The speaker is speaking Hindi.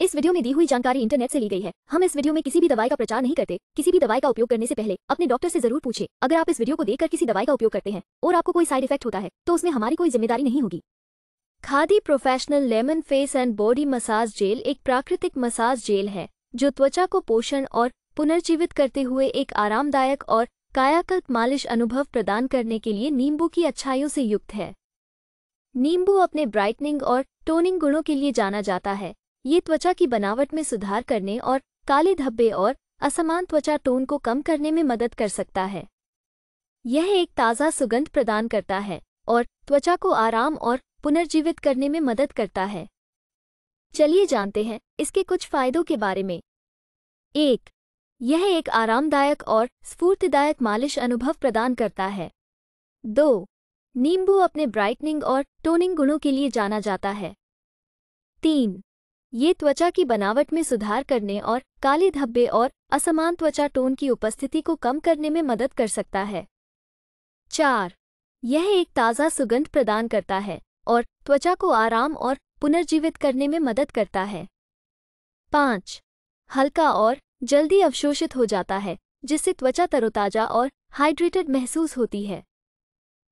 इस वीडियो में दी हुई जानकारी इंटरनेट से ली गई है हम इस वीडियो में किसी भी दवाई का प्रचार नहीं करते किसी भी दवाई का उपयोग करने से पहले अपने डॉक्टर से जरूर पूछे अगर आप इस वीडियो को देखकर किसी दवाई का उपयोग करते हैं और आपको कोई साइड इफेक्ट होता है तो उसमें हमारी कोई जिम्मेदारी नहीं होगी Khadi professional lemon face and body massage gel एक प्राकृतिक मसाज जेल है जो त्वचा को पोषण और पुनर्जीवित करते हुए एक आरामदायक और कायाकल्प मालिश अनुभव प्रदान करने के लिए नींबू की अच्छाइयों से युक्त है नींबू अपने ब्राइटनिंग और टोनिंग गुणों के लिए जाना जाता है ये त्वचा की बनावट में सुधार करने और काले धब्बे और असमान त्वचा टोन को कम करने में मदद कर सकता है यह एक ताज़ा सुगंध प्रदान करता है और त्वचा को आराम और पुनर्जीवित करने में मदद करता है चलिए जानते हैं इसके कुछ फायदों के बारे में एक यह एक आरामदायक और स्फूर्तिदायक मालिश अनुभव प्रदान करता है दो नींबू अपने ब्राइटनिंग और टोनिंग गुणों के लिए जाना जाता है तीन ये त्वचा की बनावट में सुधार करने और काले धब्बे और असमान त्वचा टोन की उपस्थिति को कम करने में मदद कर सकता है चार यह एक ताज़ा सुगंध प्रदान करता है और त्वचा को आराम और पुनर्जीवित करने में मदद करता है पाँच हल्का और जल्दी अवशोषित हो जाता है जिससे त्वचा तरोताजा और हाइड्रेटेड महसूस होती है